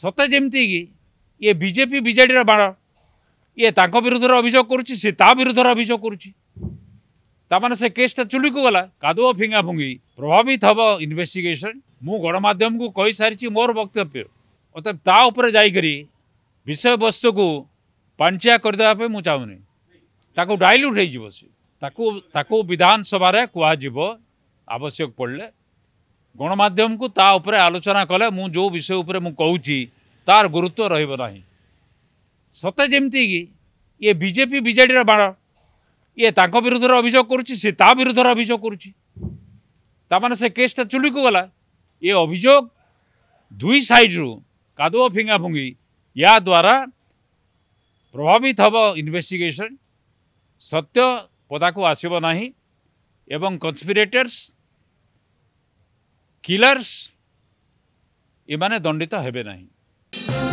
ସତେ ଯେମିତିକି ଇଏ ବିଜେପି ବିଜେଡ଼ିର ବାଣ ଇଏ ତାଙ୍କ ବିରୁଦ୍ଧରେ ଅଭିଯୋଗ କରୁଛି ସେ ତା ବିରୁଦ୍ଧରେ ଅଭିଯୋଗ କରୁଛି ତାମାନେ ସେ କେସ୍ଟା ଚୁଲିକୁ ଗଲା କାଦୁଅ ଫିଙ୍ଗାଫୁଙ୍ଗି ପ୍ରଭାବିତ ହେବ ଇନଭେଷ୍ଟିଗେସନ୍ ମୁଁ ଗଣମାଧ୍ୟମକୁ କହିସାରିଛି ମୋର ବକ୍ତବ୍ୟ ଅତଏବ ତା ଉପରେ ଯାଇକରି ବିଷୟବସ୍ତୁକୁ ପାଣିଚିଆ କରିଦେବା ପାଇଁ ମୁଁ ଚାହୁଁନି ତାକୁ ଡାଇଲୁଟ୍ ହେଇଯିବ ସେ ତାକୁ ତାକୁ ବିଧାନସଭାରେ କୁହାଯିବ ଆବଶ୍ୟକ ପଡ଼ିଲେ ଗଣମାଧ୍ୟମକୁ ତା ଉପରେ ଆଲୋଚନା କଲେ ମୁଁ ଯେଉଁ ବିଷୟ ଉପରେ ମୁଁ କହୁଛି ତାର ଗୁରୁତ୍ୱ ରହିବ ନାହିଁ ସତେ ଯେମିତିକି ଇଏ ବିଜେପି ବିଜେଡ଼ିର ବାଣ ଇଏ ତାଙ୍କ ବିରୁଦ୍ଧରେ ଅଭିଯୋଗ କରୁଛି ସେ ତା ବିରୁଦ୍ଧରେ ଅଭିଯୋଗ କରୁଛି ତାମାନେ ସେ କେସ୍ଟା ଚୁଲିକୁ ଗଲା ଏ ଅଭିଯୋଗ ଦୁଇ ସାଇଡ଼ରୁ କାଦୁଅ ଫିଙ୍ଗାଫୁଙ୍ଗି ୟା ଦ୍ୱାରା ପ୍ରଭାବିତ ହେବ ଇନଭେଷ୍ଟିଗେସନ୍ ସତ୍ୟ ପଦାକୁ ଆସିବ ନାହିଁ ଏବଂ କନ୍ସପିରେଟର୍ସ किलर्स इन्हें दंडित तो